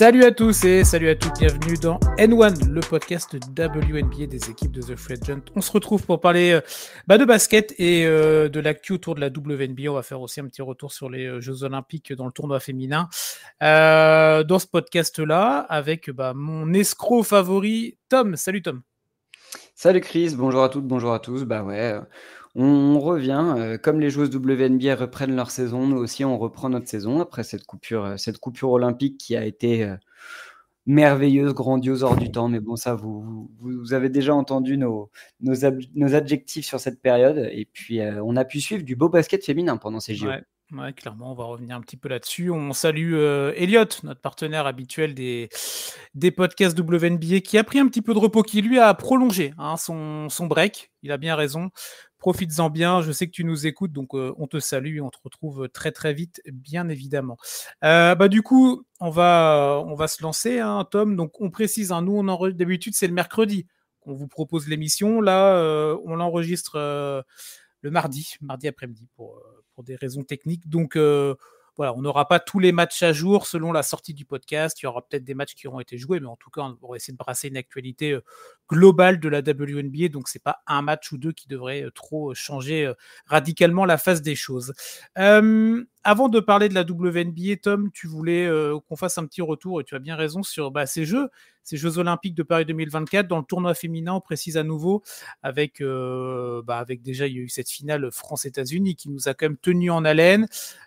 Salut à tous et salut à toutes, bienvenue dans N1, le podcast WNBA des équipes de The Free On se retrouve pour parler euh, bah, de basket et euh, de l'actu autour de la WNBA. On va faire aussi un petit retour sur les euh, Jeux Olympiques dans le tournoi féminin. dans ce podcast-là, avec bah, mon escroc favori, Tom. Salut Tom. Salut Chris, bonjour à toutes, bonjour à tous. Bah ouais, on revient, euh, comme les joueuses WNBA reprennent leur saison, nous aussi on reprend notre saison après cette coupure, euh, cette coupure olympique qui a été euh, merveilleuse, grandiose, hors du temps. Mais bon, ça, vous, vous avez déjà entendu nos, adjectifs sur cette période. Et puis, on a pu suivre du beau basket féminin pendant ces JO. Ouais, clairement, on va revenir un petit peu là-dessus. On salue euh, Elliot, notre partenaire habituel des, des podcasts WNBA, qui a pris un petit peu de repos, qui lui a prolongé hein, son, son break. Il a bien raison. Profites-en bien. Je sais que tu nous écoutes, donc euh, on te salue. On te retrouve très très vite, bien évidemment. Euh, bah, du coup, on va, on va se lancer, hein, Tom. Donc on précise, hein, nous, on en... d'habitude, c'est le mercredi qu'on vous propose l'émission. Là, on l'enregistre le mardi, mardi après-midi pour pour des raisons techniques. Donc euh, voilà, on n'aura pas tous les matchs à jour selon la sortie du podcast. Il y aura peut-être des matchs qui auront été joués, mais en tout cas, on va essayer de brasser une actualité euh, global de la WNBA. Donc, c'est pas un match ou deux qui devrait euh, trop euh, changer euh, radicalement la face des choses. avant de parler de la WNBA, Tom, tu voulais qu'on fasse un petit retour, et tu as bien raison, sur bah, ces Jeux, ces Jeux Olympiques de Paris 2024. Dans le tournoi féminin, on précise à nouveau, bah, avec, déjà, il y a eu cette finale France-États-Unis qui nous a quand même tenu en haleine.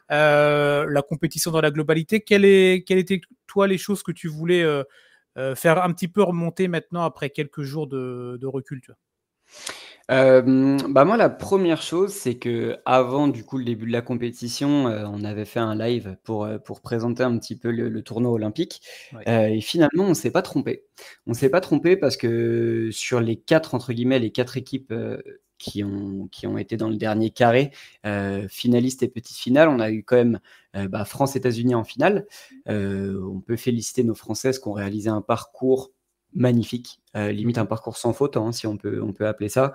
la compétition dans la globalité, quelles étaient, toi, les choses que tu voulais euh, faire un petit peu remonter maintenant après quelques jours de, recul bah moi la première chose c'est que avant du coup le début de la compétition euh, on avait fait un live pour, euh, pour présenter un petit peu le, tournoi olympique et finalement on s'est pas trompé on s'est pas trompé parce que sur les quatre entre guillemets les quatre équipes qui ont, qui ont été dans le dernier carré, finalistes euh, finaliste et petite finale. On a eu quand même euh, bah, France-États-Unis en finale. Euh, on peut féliciter nos Françaises qui ont réalisé un parcours magnifique, limite un parcours sans faute, hein, si on peut, on peut appeler ça,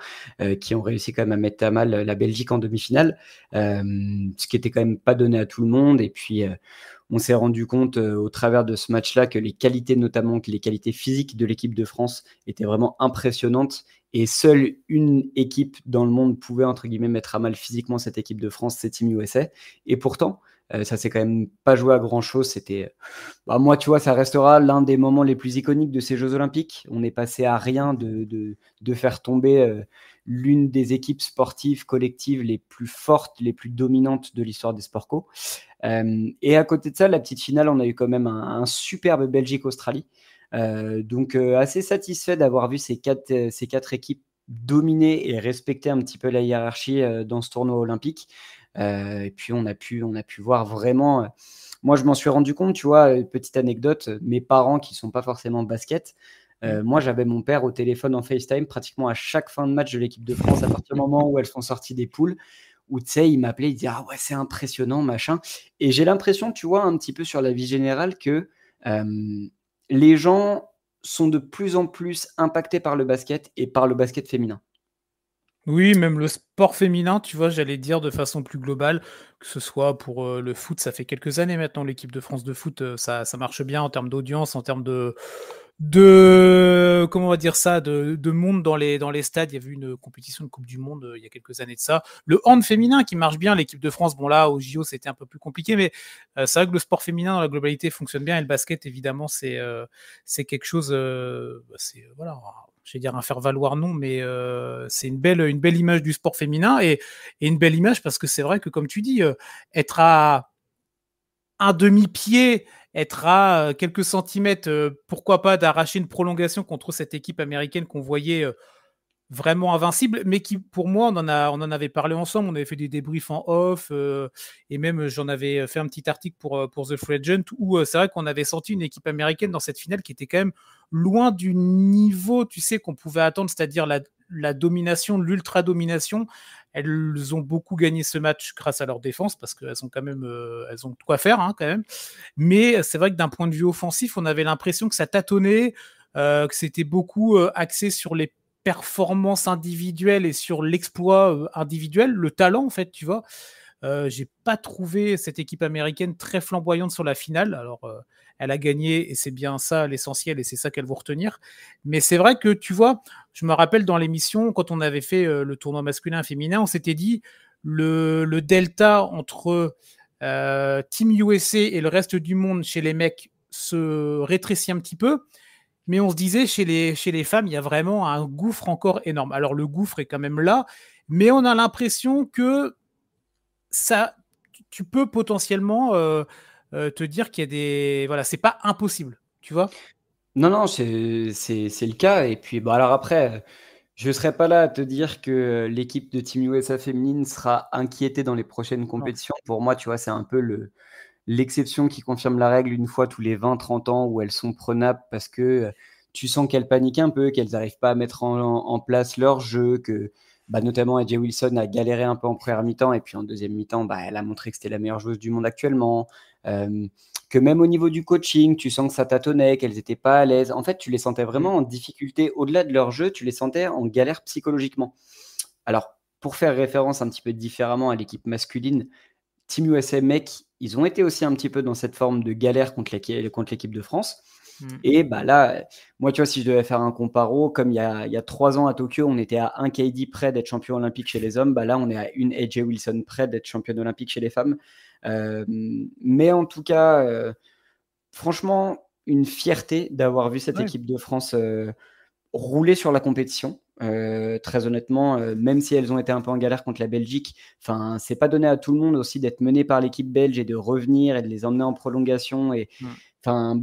qui ont réussi quand même à mettre à mal la Belgique en demi-finale, ce qui n'était quand même pas donné à tout le monde. Et puis, on s'est rendu compte euh, au travers de ce match-là que les qualités, notamment que les qualités physiques de l'équipe de France, étaient vraiment impressionnantes. Et seule une équipe dans le monde pouvait, entre guillemets, mettre à mal physiquement cette équipe de France, c'est Team USA. Et pourtant, ça euh, ça s'est quand même pas joué à grand chose. C'était, euh, bah, moi, tu vois, ça restera l'un des moments les plus iconiques de ces Jeux Olympiques. On est passé à rien de, faire tomber l'une des équipes sportives collectives les plus fortes, les plus dominantes de l'histoire des sports euh, et à côté de ça, la petite finale, on a eu quand même un, superbe Belgique-Australie. Euh, donc euh, assez satisfait d'avoir vu ces quatre, équipes dominer et respecter un petit peu la hiérarchie dans ce tournoi olympique. et puis on a pu, on a pu voir vraiment moi, je m'en suis rendu compte, tu vois, petite anecdote, mes parents qui ne sont pas forcément basket, Mm. Euh, moi, j'avais mon père au téléphone en FaceTime pratiquement à chaque fin de match de l'équipe de France, à partir du moment où elles sont sorties des poules, où tu sais, il m'appelait, il disait Ah ouais, c'est impressionnant, machin. Et j'ai l'impression, tu vois, un petit peu sur la vie générale, que euh, les gens sont de plus en plus impactés par le basket et par le basket féminin. Oui, même le sport féminin, tu vois, j'allais dire de façon plus globale, que ce soit pour euh, le foot, ça fait quelques années maintenant, l'équipe de France de foot, ça marche bien en termes d'audience, en termes de, de comment on va dire ça de, monde dans les dans les stades. Il y eu une compétition de Coupe du Monde euh, il y a quelques années de ça. Le hand féminin qui marche bien, l'équipe de France. Bon là au JO c'était un peu plus compliqué, mais euh, c'est vrai que le sport féminin dans la globalité fonctionne bien et le basket évidemment c'est euh, c'est quelque chose. Bah, c'est voilà. Je vais dire un faire valoir non, mais c'est une belle, une belle image du sport féminin et une belle image parce que c'est vrai que comme tu dis, être à un demi-pied être à euh, quelques centimètres, euh, pourquoi pas, d'arracher une prolongation contre cette équipe américaine qu'on voyait euh, vraiment invincible, mais qui, pour moi, on en, a, on en avait parlé ensemble, on avait fait des débriefs en off, et même j'en avais fait un petit article pour, pour The Free Agent, où c'est vrai qu'on avait senti une équipe américaine dans cette finale qui était quand même loin du niveau, tu sais, qu'on pouvait attendre, c'est-à-dire la, la domination, l'ultra-domination, elles ont beaucoup gagné ce match grâce à leur défense parce qu'elles ont quand même, euh, elles ont quoi faire hein, quand même. Mais c'est vrai que d'un point de vue offensif, on avait l'impression que ça tâtonnait, euh, que c'était beaucoup euh, axé sur les performances individuelles et sur l'exploit individuel, le talent en fait, tu vois. Euh, j'ai pas trouvé cette équipe américaine très flamboyante sur la finale. Alors, euh, elle a gagné et c'est bien ça l'essentiel et c'est ça qu'elle vaut retenir. Mais c'est vrai que tu vois, je me rappelle dans l'émission quand on avait fait euh, le tournoi masculin féminin, on s'était dit le, le, delta entre Team USA et le reste du monde chez les mecs se rétrécit un petit peu. Mais on se disait, chez les, chez les femmes, il y a vraiment un gouffre encore énorme. Alors le gouffre est quand même là, mais on a l'impression que ça, tu peux potentiellement euh, euh, te dire qu'il y a des. Voilà, c'est pas impossible, tu vois Non, non, c'est le cas. Et puis, bah alors après, je ne serai pas là à te dire que l'équipe de Team USA féminine sera inquiétée dans les prochaines compétitions. Pour moi, tu vois, c'est un peu le. L'exception qui confirme la règle une fois tous les 20-30 ans où elles sont prenables parce que euh, tu sens qu'elles paniquent un peu, qu'elles n'arrivent pas à mettre en, place leur jeu, que bah, notamment AJ Wilson a galéré un peu en première mi-temps et puis en deuxième mi-temps, bah, elle a montré que c'était la meilleure joueuse du monde actuellement. Euh, que même au niveau du coaching, tu sens que ça tâtonnait, qu'elles n'étaient pas à l'aise. En fait, tu les sentais vraiment mm. en difficulté au-delà de leur jeu, tu les sentais en galère psychologiquement. Alors, pour faire référence un petit peu différemment à l'équipe masculine, Team USA Mec, ils ont été aussi un petit peu dans cette forme de galère contre l'équipe de France. Mm. Et bah là, moi, tu vois, si je devais faire un comparo, comme il y a, il y a trois ans à Tokyo, on était à un KD près d'être champion olympique chez les hommes, bah là, on est à une AJ Wilson près d'être championne olympique chez les femmes. Euh, mais en tout cas, euh, franchement, une fierté d'avoir vu cette équipe de France euh, rouler sur la compétition. très honnêtement, même si elles ont été un peu en galère contre la Belgique, enfin, c'est pas donné à tout le monde aussi d'être mené par l'équipe belge et de revenir et de les emmener en prolongation. Et mm. enfin,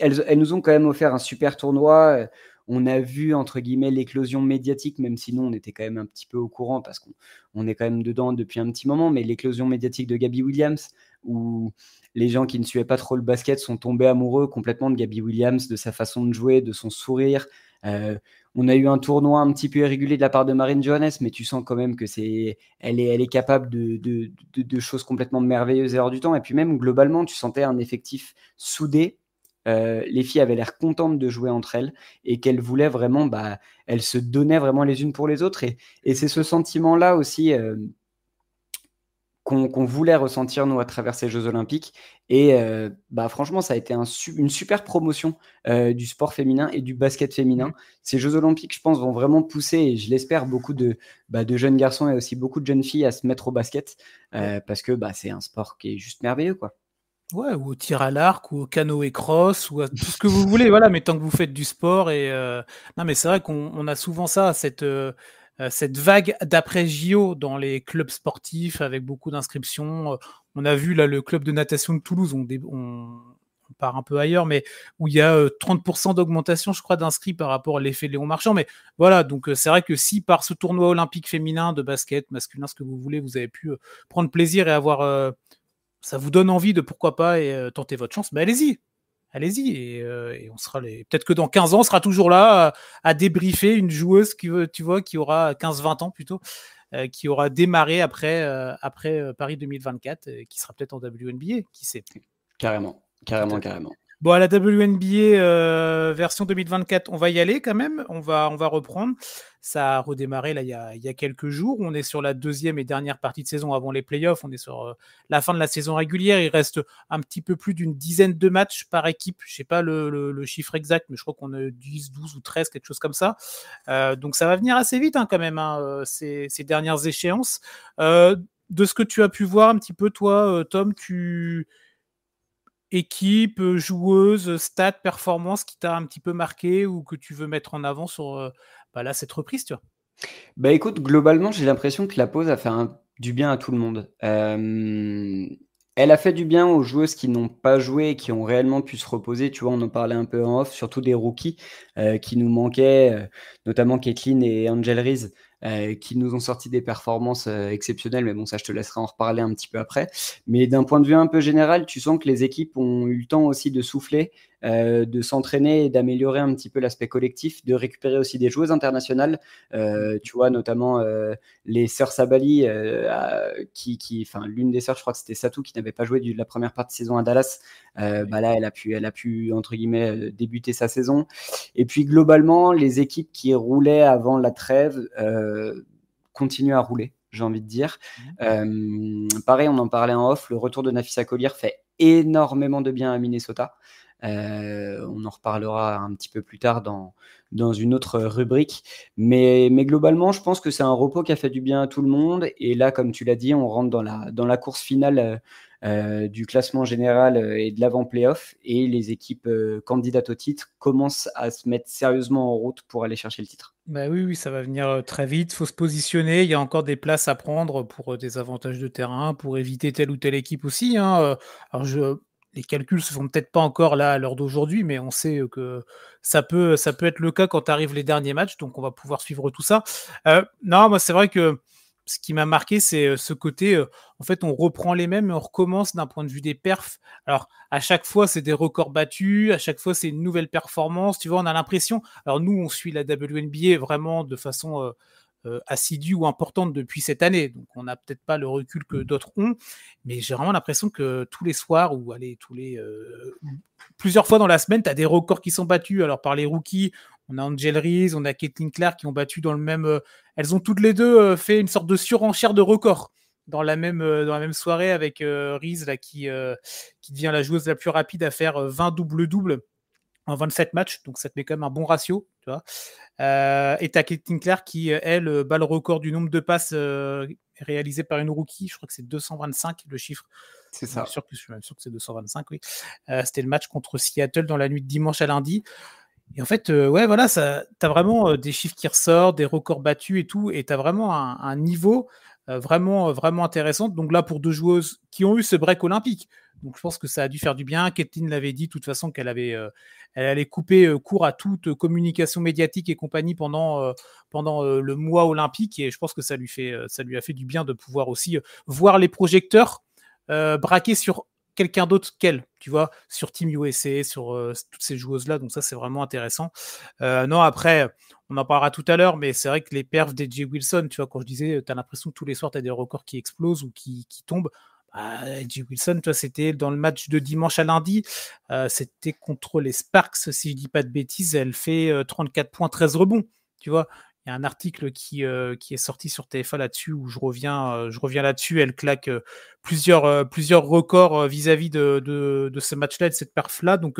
elles, nous ont quand même offert un super tournoi. Euh, on a vu, entre guillemets, l'éclosion médiatique, même si nous, on était quand même un petit peu au courant parce qu'on on est quand même dedans depuis un petit moment, mais l'éclosion médiatique de Gabby Williams, où les gens qui ne suivaient pas trop le basket sont tombés amoureux complètement de Gabby Williams, de sa façon de jouer, de son sourire. Euh, on a eu un tournoi un petit peu irrégulier de la part de Marine Johannes, mais tu sens quand même que c'est, elle est, elle est capable de, de choses complètement merveilleuses et hors du temps. Et puis même globalement, tu sentais un effectif soudé euh, les filles avaient l'air contentes de jouer entre elles et qu'elles voulaient vraiment, bah, elles se donnaient vraiment les unes pour les autres. Et, c'est ce sentiment-là aussi euh, qu'on voulait ressentir, nous, à travers ces Jeux Olympiques. Et euh, bah, franchement, ça a été une super promotion du sport féminin et du basket féminin. Mmh. Ces Jeux Olympiques, je pense, vont vraiment pousser, et je l'espère, beaucoup de, bah, de, jeunes garçons et aussi beaucoup de jeunes filles à se mettre au basket parce que bah, c'est un sport qui est juste merveilleux, quoi. Ouais, ou au tir à l'arc, ou au canot et cross, ou à tout ce que vous voulez, voilà, mais tant que vous faites du sport et euh, non mais c'est vrai qu'on a souvent ça, cette, euh, euh, cette vague d'après JO dans les clubs sportifs avec beaucoup d'inscriptions. On a vu là le club de natation de Toulouse, on, part un peu ailleurs, mais où il y a 30% d'augmentation, je crois, d'inscrits par rapport à l'effet Léon Marchand. Mais voilà, donc c'est vrai que si par ce tournoi olympique féminin de basket, masculin, ce que vous voulez, vous avez pu prendre plaisir et avoir ça vous donne envie de pourquoi pas et, euh, tenter votre chance, mais allez-y. Allez-y. Et, euh, on sera les... peut-être que dans 15 ans, on sera toujours là à, débriefer une joueuse qui, tu vois, qui aura 15-20 ans plutôt, euh, qui aura démarré après, après Paris 2024, et qui sera peut-être en WNBA, qui sait. Carrément, carrément, carrément. Bon, à la WNBA euh, version 2024, on va y aller quand même. On va, on va reprendre. Ça a redémarré là, il, y a, quelques jours. On est sur la deuxième et dernière partie de saison avant les playoffs. On est sur euh, la fin de la saison régulière. Il reste un petit peu plus d'une dizaine de matchs par équipe. Je ne sais pas le, chiffre exact, mais je crois qu'on a 10, 12 ou 13, quelque chose comme ça. Euh, donc ça va venir assez vite hein, quand même, hein, ces, ces, dernières échéances. de ce que tu as pu voir un petit peu, toi, Tom, tu équipe, euh, joueuse, stats, performance qui t'a un petit peu marqué ou que tu veux mettre en avant sur euh, bah, là, cette reprise tu vois bah écoute, globalement, j'ai l'impression que la pause a fait du bien à tout le monde. Elle a fait du bien aux joueuses qui n'ont pas joué, qui ont réellement pu se reposer. Tu vois, on en parlait un peu en off, surtout des rookies euh, qui nous manquaient, notamment Kathleen et Angel Reese. Euh, qui nous ont sorti des performances euh, exceptionnelles, mais bon, ça, je te laisserai en reparler un petit peu après. Mais d'un point de vue un peu général, tu sens que les équipes ont eu le temps aussi de souffler euh, de s'entraîner et d'améliorer un petit peu l'aspect collectif, de récupérer aussi des joueuses internationales, euh, tu vois, notamment euh, les sœurs Sabali, qui, l'une des sœurs, je crois que c'était Satou, qui n'avait pas joué de la première partie de saison à Dallas. bah là, elle a pu, elle a pu entre guillemets débuter sa saison. Et puis globalement, les équipes qui roulaient avant la trêve continuent à rouler j'ai envie de dire. Mmh. pareil, on en parlait en off, le retour de Nafisa Collier fait énormément de bien à Minnesota. Euh, on en reparlera un petit peu plus tard dans, dans une autre rubrique. Mais, mais globalement, je pense que c'est un repos qui a fait du bien à tout le monde. Et là, comme tu l'as dit, on rentre dans la, dans la course finale euh, euh, du classement général et de l'avant-playoff. Et les équipes candidates au titre commencent à se mettre sérieusement en route pour aller chercher le titre. Bah oui, ça va venir très vite. Il faut se positionner. Il y a encore des places à prendre pour des avantages de terrain, pour éviter telle ou telle équipe aussi. Hein, Alors je les calculs se font peut-être pas encore là à l'heure d'aujourd'hui, mais on sait que ça peut, ça peut être le cas quand arrivent les derniers matchs, donc on va pouvoir suivre tout ça. Euh, non, moi c'est vrai que ce qui m'a marqué, c'est ce côté, en fait, on reprend les mêmes et on recommence d'un point de vue des perfs. Alors, à chaque fois, c'est des records battus, à chaque fois, c'est une nouvelle performance. Tu vois, on a l'impression, alors nous, on suit la WNBA vraiment de façon euh, assidue ou importante depuis cette année. Donc on n'a peut-être pas le recul que d'autres ont, mais j'ai vraiment l'impression que tous les soirs ou allez, tous les euh, plusieurs fois dans la semaine, tu as des records qui sont battus. Alors par les rookies, on a Angel Reese, on a Caitlin Clark qui ont battu dans le même. Euh, elles ont toutes les deux fait une sorte de surenchère de records. Dans la, même, dans la même soirée avec Reese là, qui, qui devient la joueuse la plus rapide à faire 20 double-double 27 matchs, donc ça te met quand même un bon ratio. Tu vois. Euh, et tu as Clark qui, euh, elle, euh, bat le record du nombre de passes réalisées par une rookie. Je crois que c'est 225 le chiffre. C'est ça. Je suis, sûr je suis même sûr que c'est 225, oui. C'était le match contre Seattle dans la nuit de dimanche à lundi. Et en fait, ouais, voilà, tu as vraiment des chiffres qui ressortent, des records battus et tout. Et tu as vraiment un, un niveau vraiment, vraiment intéressant. Donc là, pour deux joueuses qui ont eu ce break olympique. Donc je pense que ça a dû faire du bien. Kathleen l'avait dit de toute façon qu'elle avait, euh, elle allait couper euh, court à toute euh, communication médiatique et compagnie pendant, pendant le mois olympique. Et je pense que ça lui, fait, ça lui a fait du bien de pouvoir aussi voir les projecteurs braquer sur quelqu'un d'autre qu'elle, tu vois, sur Team USA, sur toutes ces joueuses-là. Donc ça, c'est vraiment intéressant. non, après, on en parlera tout à l'heure, mais c'est vrai que les perfs d'Edgy Wilson, tu vois, quand je disais, tu as l'impression que tous les soirs, tu as des records qui explosent ou qui tombent. Bah, Wilson, toi, c'était dans le match de dimanche à lundi. Euh, c'était contre les Sparks, si je dis pas de bêtises. Elle fait 34 euh, points, 13 rebonds. Tu vois, il y a un article qui, euh, qui est sorti sur TFA là-dessus où je reviens, je reviens là-dessus. Elle claque plusieurs, plusieurs records vis-à-vis de, ce match-là, de cette perf-là. Donc,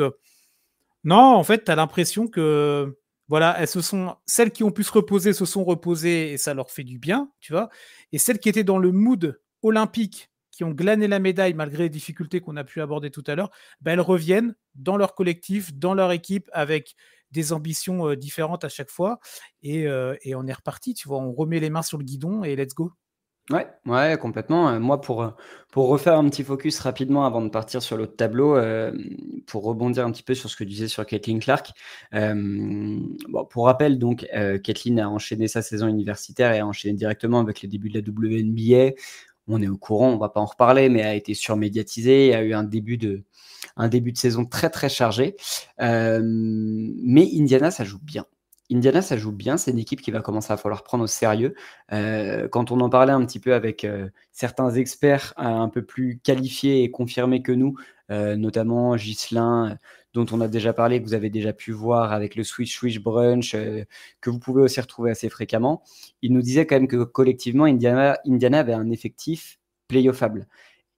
non, en fait, tu as l'impression que. Voilà, elles se sont, celles qui ont pu se reposer se sont reposées et ça leur fait du bien, tu vois. Et celles qui étaient dans le mood olympique qui ont glané la médaille malgré les difficultés qu'on a pu aborder tout à l'heure, bah, elles reviennent dans leur collectif, dans leur équipe, avec des ambitions euh, différentes à chaque fois. Euh, et, on est reparti, tu vois, on remet les mains sur le guidon et let's go. Ouais, ouais, complètement. Euh, moi, pour, pour refaire un petit focus rapidement avant de partir sur l'autre tableau, pour rebondir un petit peu sur ce que tu disais sur Kathleen Clark, pour rappel, donc, Kathleen a enchaîné sa saison universitaire et a enchaîné directement avec les débuts de la WNBA, on est au courant, on va pas en reparler, mais a été surmédiatisé, a eu un début de, un début de saison très très chargé. Euh, mais Indiana, ça joue bien. Indiana, ça joue bien. C'est une équipe qui va commencer à falloir prendre au sérieux. Euh, quand on en parlait un petit peu avec euh, certains experts un peu plus qualifiés et confirmés que nous, notamment Ghislain, dont on a déjà parlé, que vous avez déjà pu voir avec le Switch Switch Brunch, euh, que vous pouvez aussi retrouver assez fréquemment, il nous disait quand même que collectivement, Indiana, avait un effectif playoffable.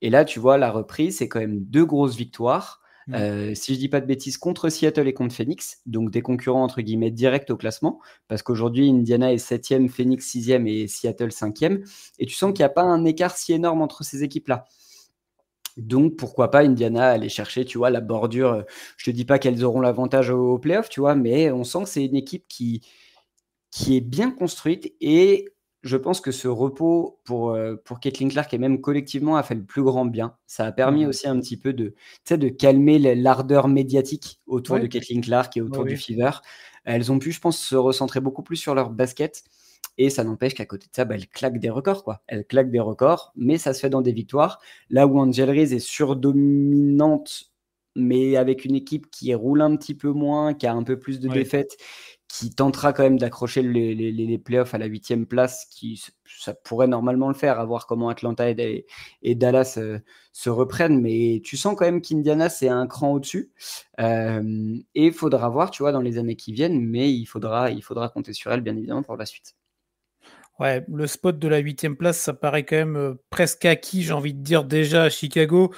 Et là, tu vois, la reprise, c'est quand même deux grosses victoires. Mm. Euh, si je dis pas de bêtises, contre Seattle et contre Phoenix, donc des concurrents entre guillemets directs au classement, parce qu'aujourd'hui Indiana est septième Phoenix 6 et Seattle 5 Et tu sens mm. qu'il n'y a pas un écart si énorme entre ces équipes-là. Donc, pourquoi pas Indiana aller chercher, tu vois, la bordure. Euh, je te dis pas qu'elles auront l'avantage au, playoffs playoff, tu vois, mais on sent que c'est une équipe qui, qui est bien construite et je pense que ce repos pour, euh, pour Caitlin Clark et même collectivement a fait le plus grand bien. Ça a permis aussi un petit peu de, de calmer l'ardeur médiatique autour de Caitlin Clark et autour du Fever. Elles ont pu, je pense, se recentrer beaucoup plus sur leur basket. Et ça n'empêche qu'à côté de ça, bah, elle claque des records, quoi. Elle claque des records, mais ça se fait dans des victoires. Là où Angel Reese est surdominante, mais avec une équipe qui roule un petit peu moins, qui a un peu plus de défaites, qui tentera quand même d'accrocher les, playoffs à la huitième place, qui ça pourrait normalement le faire, à voir comment Atlanta et, Dallas euh, se reprennent. Mais tu sens quand même qu'Indiana, c'est un cran au-dessus. Euh, et il faudra voir, tu vois, dans les années qui viennent, mais il faudra, il faudra compter sur elle, bien évidemment, pour la suite. Ouais, le spot de la huitième place, ça paraît quand même euh, presque acquis, j'ai envie de dire déjà à Chicago.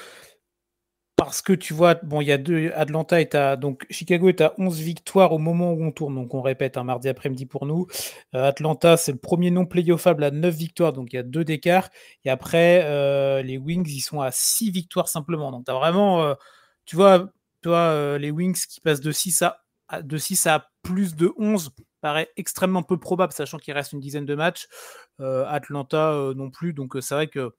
Parce que tu vois, bon, il y a deux. Atlanta est à. Donc, Chicago est à 11 victoires au moment où on tourne. Donc, on répète, un hein, mardi après-midi pour nous. Euh, Atlanta, c'est le premier non-playoffable à 9 victoires. Donc, il y a deux d'écart. Et après, euh, les Wings, ils sont à 6 victoires simplement. Donc, tu as vraiment. tu vois, les Wings qui passent de 6 à, de 6 à plus de 11 paraît extrêmement peu probable, sachant qu'il reste une dizaine de matchs. Euh, Atlanta euh, non plus. Donc, euh, c'est vrai que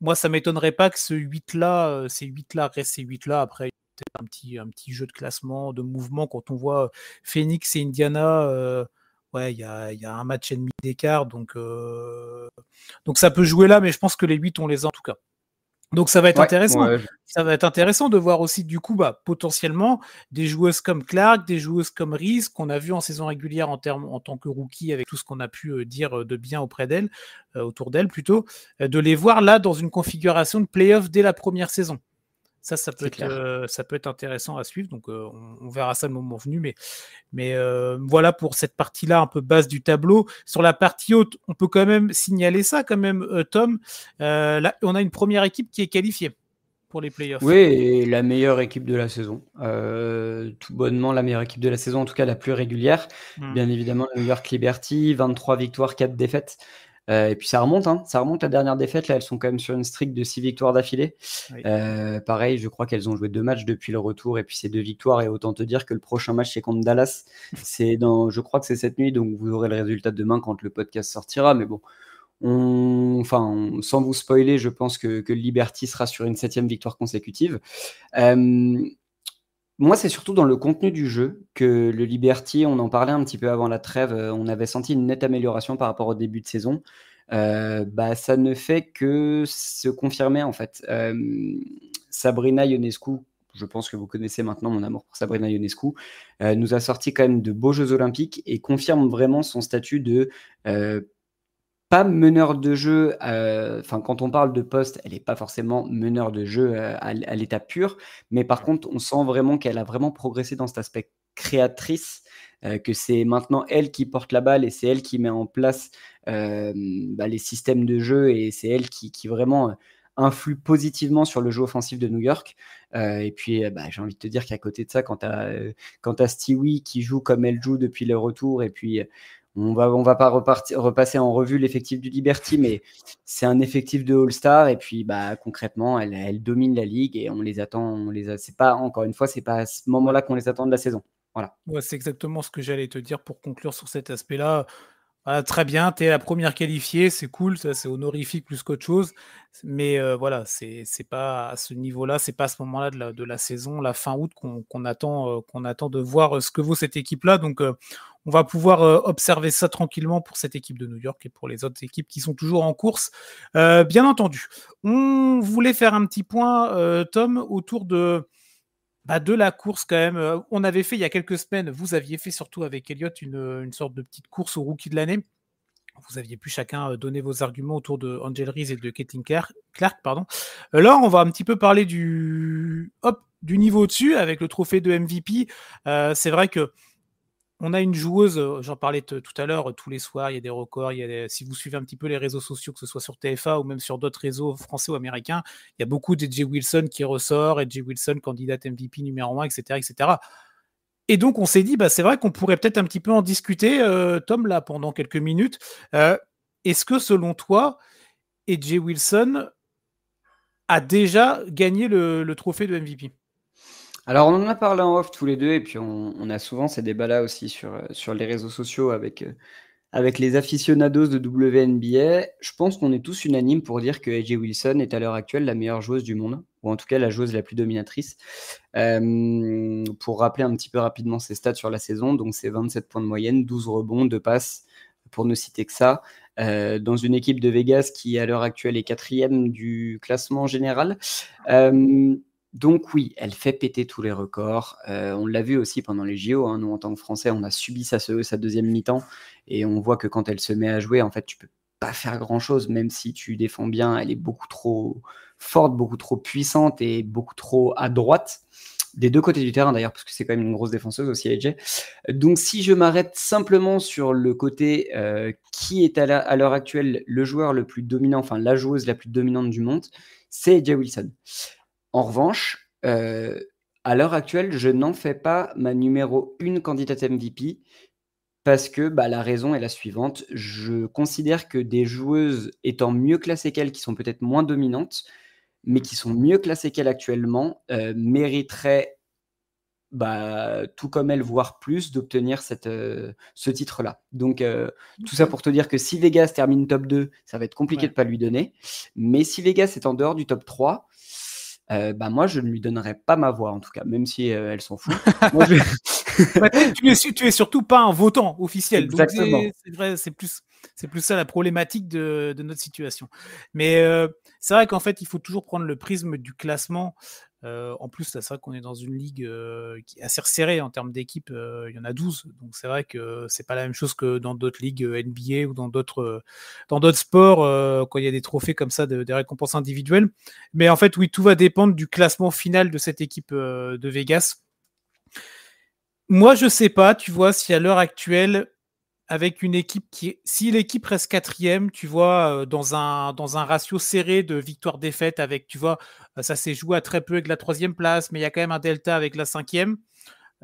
moi, ça m'étonnerait pas que ce 8-là, ces 8-là restent ces 8-là. Après, peut-être un petit, un petit jeu de classement, de mouvement. Quand on voit Phoenix et Indiana ouais, il y a, un match et demi d'écart, donc, donc ça peut jouer là, mais je pense que les 8, on les a en tout cas. Donc ça va être intéressant. Ça va être intéressant de voir aussi du coup bah, potentiellement des joueuses comme Clark, des joueuses comme Reese qu'on a vu en saison régulière en termes en tant que rookie avec tout ce qu'on a pu euh, dire euh, de bien auprès d'elle, euh, autour d'elle plutôt, de les voir là dans une configuration de playoff dès la première saison. Ça, ça peut, être, euh, ça peut être intéressant à suivre. Donc, euh, on, verra ça le moment venu. Mais, mais euh, voilà pour cette partie-là un peu basse du tableau. Sur la partie haute, on peut quand même signaler ça, quand même, Tom. là, on a une première équipe qui est qualifiée pour les players. Oui, la meilleure équipe de la saison. tout bonnement, la meilleure équipe de la saison, en tout cas la plus régulière. Hmm. Bien évidemment, New York Liberty, 23 victoires, 4 défaites. Euh, et puis ça remonte, hein, ça remonte la dernière défaite. Là, elles sont quand même sur une streak de 6 victoires d'affilée. Euh, pareil, je crois qu'elles ont joué deux matchs depuis le retour et puis ces deux victoires. Et autant te dire que le prochain match, c'est contre Dallas. c'est dans, je crois que c'est cette nuit, donc vous aurez le résultat demain quand le podcast sortira. Mais bon, enfin, sans vous spoiler, je pense que, Liberty sera sur une septième victoire consécutive. Euh, moi, c'est surtout dans le contenu du jeu que le Liberty, on en parlait un petit peu avant la trêve, euh, on avait senti une nette amélioration par rapport au début de saison. Euh, bah, ça ne fait que se confirmer en fait. Euh, Sabrina Ionescu, je pense que vous connaissez maintenant mon amour pour Sabrina Ionescu, nous a sorti quand même de beaux Jeux Olympiques et confirme vraiment son statut de meneur de jeu, euh, enfin quand on parle de poste, elle n'est pas forcément meneur de jeu euh, à, l'état pur, mais par contre on sent vraiment qu'elle a vraiment progressé dans cet aspect créatrice, euh, que c'est maintenant elle qui porte la balle et c'est elle qui met en place bah, les systèmes de jeu et c'est elle qui, vraiment influe positivement sur le jeu offensif de New York. et puis, bah, j'ai envie de te dire qu'à côté de ça, quand tu as, as, Stewie qui joue comme elle joue depuis le retour, et puis on va, on va pas repartir, repasser en revue l'effectif du Liberty, mais c'est un effectif de All-Star. Et puis, bah, concrètement, elle, domine la ligue et on les attend. les c'est pas, encore une fois, c'est pas à ce moment-là qu'on les attend de la saison. Voilà. c'est exactement ce que j'allais te dire pour conclure sur cet aspect-là très bien, tu es la première qualifiée, c'est cool, c'est honorifique plus qu'autre chose. Mais euh, voilà, voilà, c'est pas à ce niveau-là, c'est pas à ce moment-là de, la, saison, la fin août, qu'on attend, euh, qu'on attend de voir euh, ce que vaut cette équipe-là. Donc on va pouvoir observer ça tranquillement pour cette équipe de New York et pour les autres équipes qui sont toujours en course. bien entendu, on voulait faire un petit point, Tom, autour de bah, de la course quand même. Euh, on avait fait il y a quelques semaines, vous aviez fait surtout avec Elliot euh, une, sorte de petite course au rookie de l'année. Vous aviez pu chacun euh, donner vos arguments autour de Angel Reese et de Caitlin Clark. Pardon. Là, on va un petit peu parler du, du niveau au-dessus avec le trophée de MVP. c'est vrai que on a une joueuse, euh, j'en parlais tout à l'heure, tous les soirs, il y a des records. Il y a des, si vous suivez un petit peu les réseaux sociaux, que ce soit sur TFA ou même sur d'autres réseaux français ou américains, il y a beaucoup de Wilson qui ressort, et Wilson, candidate MVP numéro 1, etc. etc. Et donc, on s'est dit, bah, c'est vrai qu'on pourrait peut-être un petit peu en discuter, euh, Tom, là, pendant quelques minutes. Euh, est-ce que, selon toi, J. Wilson a déjà gagné le trophée de MVP alors, on en a parlé en off tous les deux, et puis on, a souvent ces débats-là aussi sur, euh, sur les réseaux sociaux avec, euh, avec les aficionados de WNBA. Je pense qu'on est tous unanimes pour dire que AJ Wilson est à l'heure actuelle la meilleure joueuse du monde, ou en tout cas la joueuse la plus dominatrice. Euh, pour rappeler un petit peu rapidement ses stats sur la saison, donc c'est 27 points de moyenne, 12 rebonds, 2 passes, pour ne citer que ça. dans une équipe de Vegas qui à l'heure actuelle est quatrième du classement général. Donc oui, elle fait péter tous les records. Euh, on l'a vu aussi pendant les JO. Hein. Nous, en tant que Français, on a subi sa, sa deuxième mi-temps. Et on voit que quand elle se met à jouer, en fait, tu peux pas faire grand-chose, même si tu défends bien. Elle est beaucoup trop forte, beaucoup trop puissante et beaucoup trop à droite. Des deux côtés du terrain d'ailleurs, parce que c'est quand même une grosse défenseuse aussi, AJ. Donc si je m'arrête simplement sur le côté euh, qui est à l'heure actuelle le joueur le plus dominant, enfin la joueuse la plus dominante du monde, c'est AJ Wilson. En revanche, euh, à l'heure actuelle, je n'en fais pas ma numéro une candidate MVP parce que bah, la raison est la suivante. Je considère que des joueuses étant mieux classées qu'elles, qui sont peut-être moins dominantes, mais qui sont mieux classées qu'elles actuellement, euh, mériteraient, bah, tout comme elles, voire plus, d'obtenir euh, ce titre-là. Donc, tout ça pour te dire que si Vegas termine top 2, ça va être compliqué de ne pas lui donner. Mais si Vegas est en dehors du top 3, euh, bah, moi je ne lui donnerais pas ma voix en tout cas, même si euh, elle s'en fout. Bah, tu, es, surtout pas un votant officiel. C'est plus, c'est plus ça la problématique de, notre situation. Mais euh, c'est vrai qu'en fait il faut toujours prendre le prisme du classement euh, en plus, c'est vrai qu'on est dans une ligue euh, qui est assez resserrée en termes d'équipe euh, il y en a 12. Donc c'est vrai que c'est pas la même chose que dans d'autres ligues NBA ou dans d'autres dans d'autres sports quand il y a des trophées comme ça, des récompenses individuelles. Mais en fait, oui, tout va dépendre du classement final de cette équipe de Vegas. Moi, je sais pas, tu vois, si à l'heure actuelle, avec une équipe qui Si l'équipe reste quatrième, tu vois, euh, dans un, dans un ratio serré de victoire-défaite, avec, tu vois, euh, ça s'est joué à très peu avec la troisième place, mais il y a quand même un delta avec la cinquième.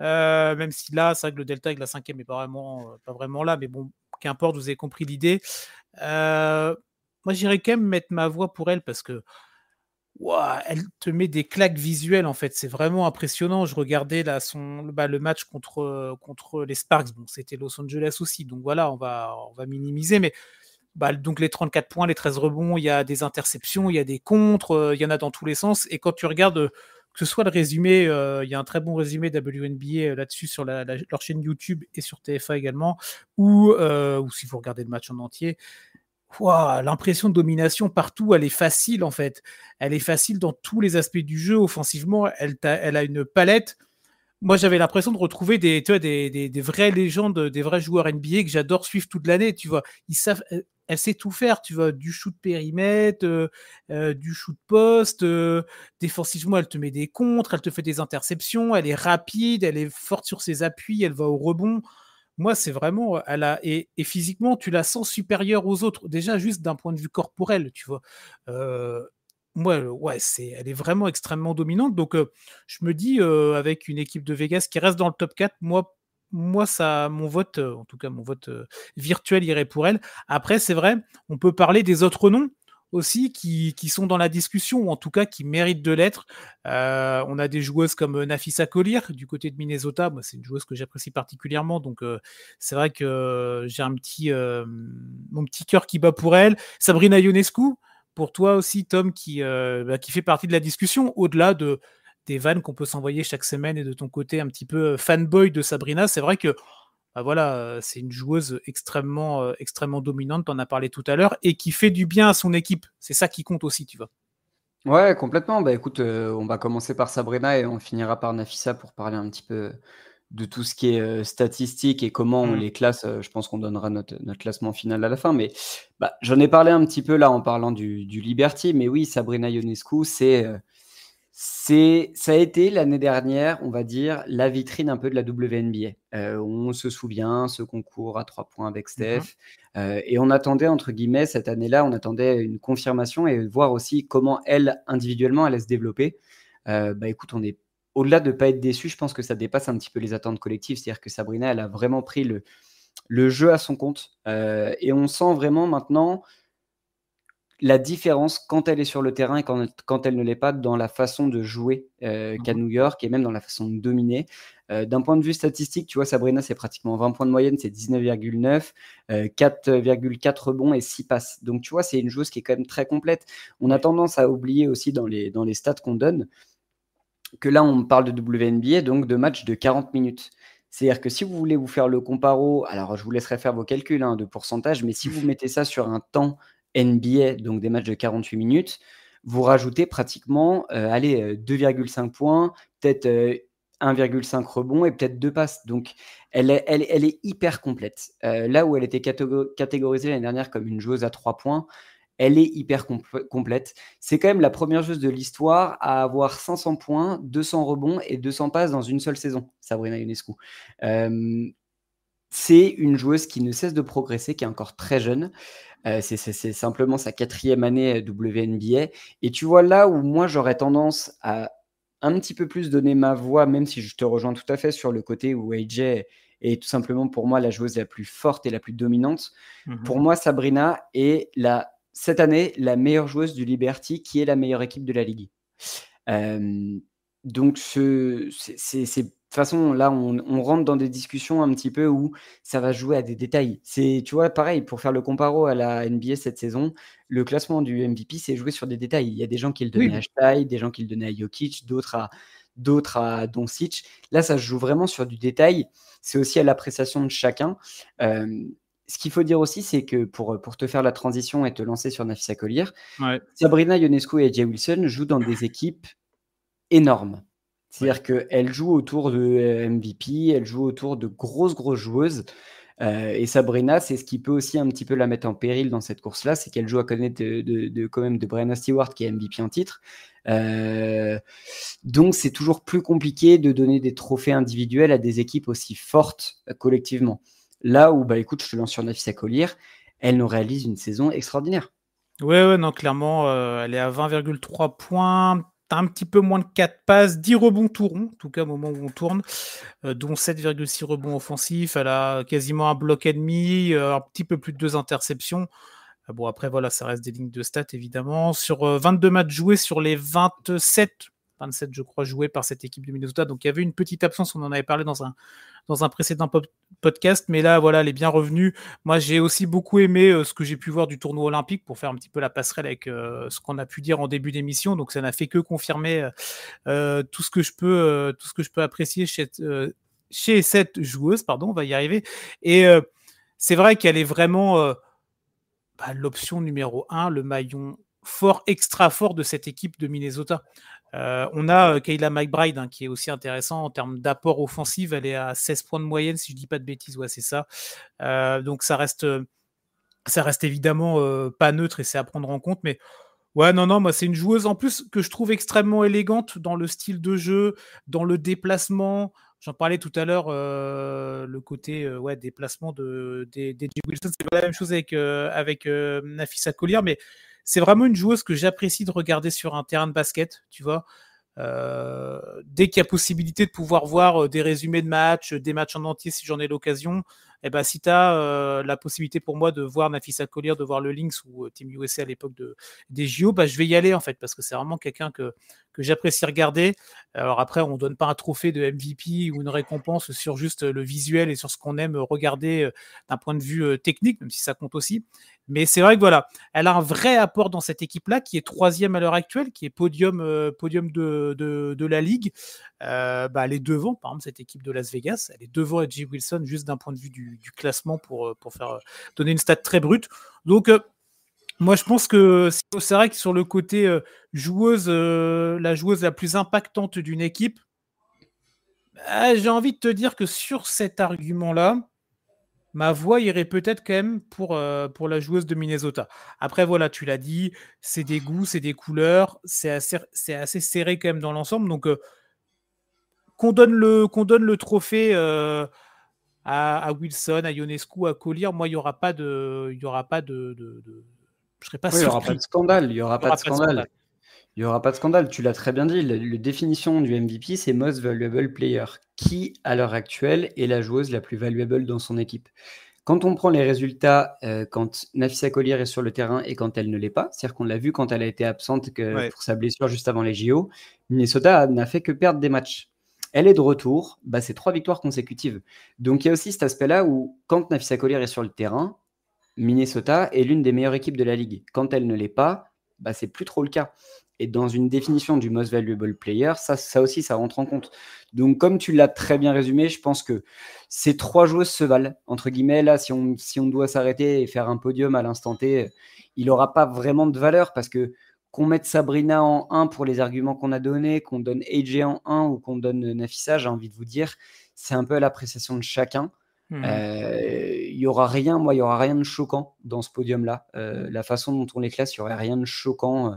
Euh, même si là, c'est vrai que le delta avec la cinquième n'est pas vraiment, pas vraiment là, mais bon, qu'importe, vous avez compris l'idée. moi, j'irais quand même mettre ma voix pour elle parce que elle te met des claques visuelles en fait, c'est vraiment impressionnant. Je regardais là son, bah, le match contre, euh, contre les Sparks, bon c'était Los Angeles aussi, donc voilà, on va, on va minimiser, mais bah, donc les 34 points, les 13 rebonds, il y a des interceptions, il y a des contres, euh, il y en a dans tous les sens. Et quand tu regardes, euh, que ce soit le résumé, il y a un très bon résumé WNBA là-dessus sur leur chaîne YouTube et sur TFA également, ou, ou si vous regardez le match en entier, l'impression de domination partout, elle est facile en fait. Elle est facile dans tous les aspects du jeu. Offensivement, elle, a, une palette. Moi, j'avais l'impression de retrouver des, vraies légendes, des vrais joueurs NBA que j'adore suivre toute l'année. Tu vois, savent, euh, elle sait tout faire. Tu vois, du shoot périmètre, euh, euh, du shoot poste, poste défensivement, elle te met des contres, elle te fait des interceptions. Elle est rapide, elle est forte sur ses appuis, elle va au rebond moi, c'est vraiment, euh, elle a, et, physiquement, tu la sens supérieure aux autres, déjà juste d'un point de vue corporel, tu vois. Euh, moi, ouais, c'est, elle est vraiment extrêmement dominante. Donc, euh, je me dis, avec une équipe de Vegas qui reste dans le top 4, moi, moi ça, mon vote, en tout cas, mon vote virtuel irait pour elle. Après, c'est vrai, on peut parler des autres noms aussi qui, sont dans la discussion, ou en tout cas qui méritent de l'être. Euh, on a des joueuses comme euh, Nafisa Collier du côté de Minnesota, moi c'est une joueuse que j'apprécie particulièrement, donc euh, c'est vrai que j'ai un petit mon petit cœur qui bat pour elle. Sabrina Ionescu, pour toi aussi Tom, qui, bah, qui fait partie de la discussion, au-delà de des vannes qu'on peut s'envoyer chaque semaine et de ton côté un petit peu fanboy de Sabrina, c'est vrai que bah, voilà, c'est une joueuse extrêmement, extrêmement dominante, on en a parlé tout à l'heure, et qui fait du bien à son équipe. C'est ça qui compte aussi, tu vois. Ouais, complètement. Bah écoute, on va commencer par Sabrina et on finira par Nafissa pour parler un petit peu de tout ce qui est statistique et comment on mmh. les classe. je pense qu'on donnera notre, classement final à la fin. Mais bah, j'en ai parlé un petit peu là en parlant du, du Liberty. Mais oui, Sabrina Ionescu, c'est c'est, ça a été l'année dernière, on va dire, la vitrine un peu de la WNBA. Euh, on se souvient, ce concours à trois points avec mm-hmm. Steph. Euh, et on attendait, entre guillemets, cette année-là, on attendait une confirmation et voir aussi comment elle, individuellement, allait se développer. Euh, bah écoute, on est au-delà de ne pas être déçu, je pense que ça dépasse un petit peu les attentes collectives. C'est-à-dire que Sabrina, elle a vraiment pris le, le jeu à son compte. et on sent vraiment maintenant la différence quand elle est sur le terrain et quand, elle ne l'est pas dans la façon de jouer euh, mhm. qu'à New York et même dans la façon de dominer. Euh, d'un point de vue statistique, tu vois, Sabrina, c'est pratiquement 20 points de moyenne, c'est 19,9, 4,4 rebonds et 6 passes. Donc, tu vois, c'est une joueuse qui est quand même très complète. On a tendance à oublier aussi dans les, dans les stats qu'on donne que là, on parle de WNBA, donc de matchs de 40 minutes. C'est-à-dire que si vous voulez vous faire le comparo, alors je vous laisserai faire vos calculs hein, de pourcentage, mais si vous mettez ça sur un temps NBA, donc des matchs de 48 minutes, vous rajoutez pratiquement euh, allez, 2,5 euh, points, peut-être 1,5 euh, rebonds et peut-être deux passes. Donc, elle est, hyper complète. là où elle était catégorisée l'année dernière comme une joueuse à 3 points, elle est hyper complète. C'est quand même la première joueuse de l'histoire à avoir 500 points, 200 rebonds et 200 passes dans une seule saison, Sabrina Ionescu c'est une joueuse qui ne cesse de progresser, qui est encore très jeune. Euh, c'est simplement sa quatrième année euh, WNBA. Et tu vois là où moi j'aurais tendance à un petit peu plus donner ma voix, même si je te rejoins tout à fait sur le côté où AJ est tout simplement pour moi la joueuse la plus forte et la plus dominante. Mhm. Pour moi, Sabrina est la, cette année la meilleure joueuse du Liberty, qui est la meilleure équipe de la Ligue. Euh, donc c'est toute façon, là, on, rentre dans des discussions un petit peu où ça va jouer à des détails. C'est, tu vois, pareil, pour faire le comparo à la NBA cette saison, le classement du MVP, c'est jouer sur des détails. Il y a des gens qui le donnaient à Shai, des gens qui le donnaient à Jokic, d'autres à, d'autres à Doncic. Là, ça se joue vraiment sur du détail. C'est aussi à l'appréciation de chacun. Euh, ce qu'il faut dire aussi, c'est que pour, pour te faire la transition et te lancer sur Nafisa Collier, Sabrina Ionescu et Jay Wilson jouent dans des équipes énormes. C'est-à-dire qu'elle joue autour de euh, MVP, elle joue autour de grosses, grosses joueuses. Euh, et Sabrina, c'est ce qui peut aussi un petit peu la mettre en péril dans cette course-là, c'est qu'elle joue à connaître de, quand même de Brenna Stewart qui est MVP en titre. Euh, donc c'est toujours plus compliqué de donner des trophées individuels à des équipes aussi fortes collectivement. Là où, bah écoute, je te lance sur Nafisa Collier, elle nous réalise une saison extraordinaire. Oui, ouais, non, clairement, elle est à 20,3 points, un petit peu moins de 4 passes, 10 rebonds tout en tout cas au moment où on tourne, euh, dont 7,6 rebonds offensifs. Elle a quasiment un bloc et demi, euh, un petit peu plus de 2 interceptions. Euh, bon, après, voilà, ça reste des lignes de stats, évidemment. Sur 22 matchs joués, sur les 27 27, je crois, joué par cette équipe de Minnesota. Donc il y avait une petite absence, on en avait parlé dans un, dans un précédent podcast, mais là, voilà, elle est bien revenue. Moi, j'ai aussi beaucoup aimé euh, ce que j'ai pu voir du tournoi olympique pour faire un petit peu la passerelle avec euh, ce qu'on a pu dire en début d'émission. Donc ça n'a fait que confirmer euh, tout, ce que je peux, tout ce que je peux apprécier chez, chez cette joueuse. Pardon, on va y arriver. Et c'est vrai qu'elle est vraiment bah, l'option numéro un, le maillon fort, extra fort de cette équipe de Minnesota. Euh, on a euh, Kayla McBride hein, qui est aussi intéressant en termes d'apport offensif. Elle est à 16 points de moyenne, si je ne dis pas de bêtises. Ouais, c'est ça. Euh, donc ça reste, ça reste évidemment pas neutre et c'est à prendre en compte. Mais ouais, non, non, moi c'est une joueuse en plus que je trouve extrêmement élégante dans le style de jeu, dans le déplacement. J'en parlais tout à l'heure, le côté ouais, déplacement de, des, Wilson. C'est pas la même chose avec, avec Nafisa Collier, mais c'est vraiment une joueuse que j'apprécie de regarder sur un terrain de basket, tu vois. Euh, dès qu'il y a possibilité de pouvoir voir euh, des résumés de matchs, euh, des matchs en entier si j'en ai l'occasion, eh ben, si tu as euh, la possibilité pour moi de voir Nafisa Collier, de voir le Lynx ou euh, Team USA à l'époque de, des JO, bah, je vais y aller en fait, parce que c'est vraiment quelqu'un que, que j'apprécie regarder. Alors après, on ne donne pas un trophée de MVP ou une récompense sur juste le visuel et sur ce qu'on aime regarder euh, d'un point de vue technique, même si ça compte aussi. Mais c'est vrai que voilà, elle a un vrai apport dans cette équipe-là, qui est troisième à l'heure actuelle, qui est podium, podium de, de, la ligue. Bah, elle est devant, par exemple, cette équipe de Las Vegas. Elle est devant Edgy Wilson, juste d'un point de vue du, du, classement pour, euh, pour faire euh, donner une stat très brute. Donc, euh, moi, je pense que c'est vrai que sur le côté joueuse, la joueuse la plus impactante d'une équipe, bah, j'ai envie de te dire que sur cet argument-là, ma voix irait peut-être quand même pour, pour la joueuse de Minnesota. Après, voilà, tu l'as dit, c'est des goûts, c'est des couleurs, c'est assez, assez, serré quand même dans l'ensemble. Donc, qu'on donne, le, donne le trophée à, Wilson, à Ionescu, à Collier, moi, il n'y aura pas de. Il y aura pas de, Je serais pas Il aura pas de scandale. Il n'y aura, pas de scandale. Il n'y aura pas de scandale, tu l'as très bien dit. La, définition du MVP, c'est Most Valuable Player, qui, à l'heure actuelle, est la joueuse la plus valuable dans son équipe. Quand on prend les résultats, euh, quand Nafisa Collier est sur le terrain et quand elle ne l'est pas, c'est-à-dire qu'on l'a vu quand elle a été absente pour sa blessure juste avant les JO, Minnesota n'a fait que perdre des matchs elle est de retour, bah, c'est trois victoires consécutives. Donc il y a aussi cet aspect-là où quand Nafisa Collier est sur le terrain, Minnesota est l'une des meilleures équipes de la ligue. Quand elle ne l'est pas, bah, c'est plus trop le cas. Et dans une définition du most valuable player, ça, ça aussi, ça rentre en compte. Donc, comme tu l'as très bien résumé, je pense que ces trois joueuses se valent. Entre guillemets, là, si on, si on doit s'arrêter et faire un podium à l'instant T, il n'aura pas vraiment de valeur parce que qu'on mette Sabrina en 1 pour les arguments qu'on a donnés, qu'on donne AJ en 1 ou qu'on donne Nafissa, j'ai envie de vous dire, c'est un peu à l'appréciation de chacun. Il hmm. euh, y aura rien, moi, il y aura rien de choquant dans ce podium-là. Euh, hmm. la façon dont on les classe, il y aurait rien de choquant. Euh,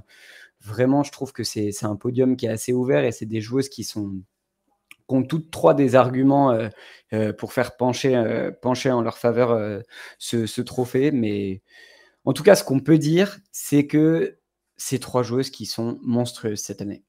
vraiment, je trouve que c'est un podium qui est assez ouvert et c'est des joueuses qui sont qui ont toutes trois des arguments pour faire pencher, pencher en leur faveur ce, ce, trophée. Mais en tout cas, ce qu'on peut dire, c'est que ces trois joueuses qui sont monstrueuses cette année.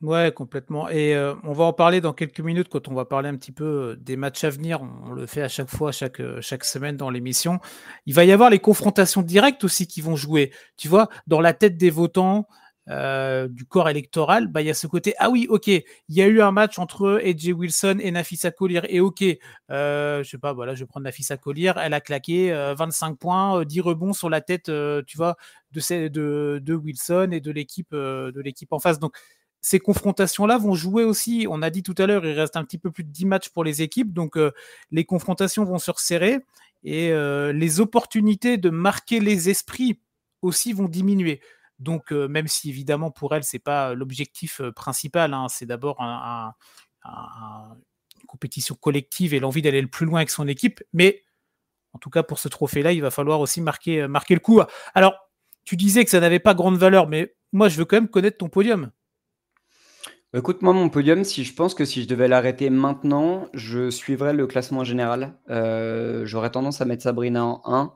Ouais, complètement. Et euh, on va en parler dans quelques minutes quand on va parler un petit peu euh, des matchs à venir. On, le fait à chaque fois, chaque, euh, chaque semaine dans l'émission. Il va y avoir les confrontations directes aussi qui vont jouer. Tu vois, dans la tête des votants, euh, du corps électoral, bah, il y a ce côté, ah oui, ok, il y a eu un match entre AJ Wilson et Nafisa Collier, et ok, euh, je sais pas, voilà, je vais prendre Nafisa Collier, elle a claqué 25 euh, points, 10 euh, rebonds sur la tête, tu vois, de, ces, de, Wilson et de l'équipe de l'équipe en face. Donc, ces confrontations-là vont jouer aussi. On a dit tout à l'heure, il reste un petit peu plus de 10 matchs pour les équipes, donc les confrontations vont se resserrer et les opportunités de marquer les esprits aussi vont diminuer. Donc, euh, même si évidemment pour elle, c'est pas euh, l'objectif euh, principal, hein, c'est d'abord une compétition collective et l'envie d'aller le plus loin avec son équipe. Mais en tout cas, pour ce trophée-là, il va falloir aussi marquer, le coup. Alors, tu disais que ça n'avait pas grande valeur, mais moi, je veux quand même connaître ton podium. Bah, Écoute-moi mon podium, si je pense que si je devais l'arrêter maintenant, je suivrais le classement général. J'aurais tendance à mettre Sabrina en 1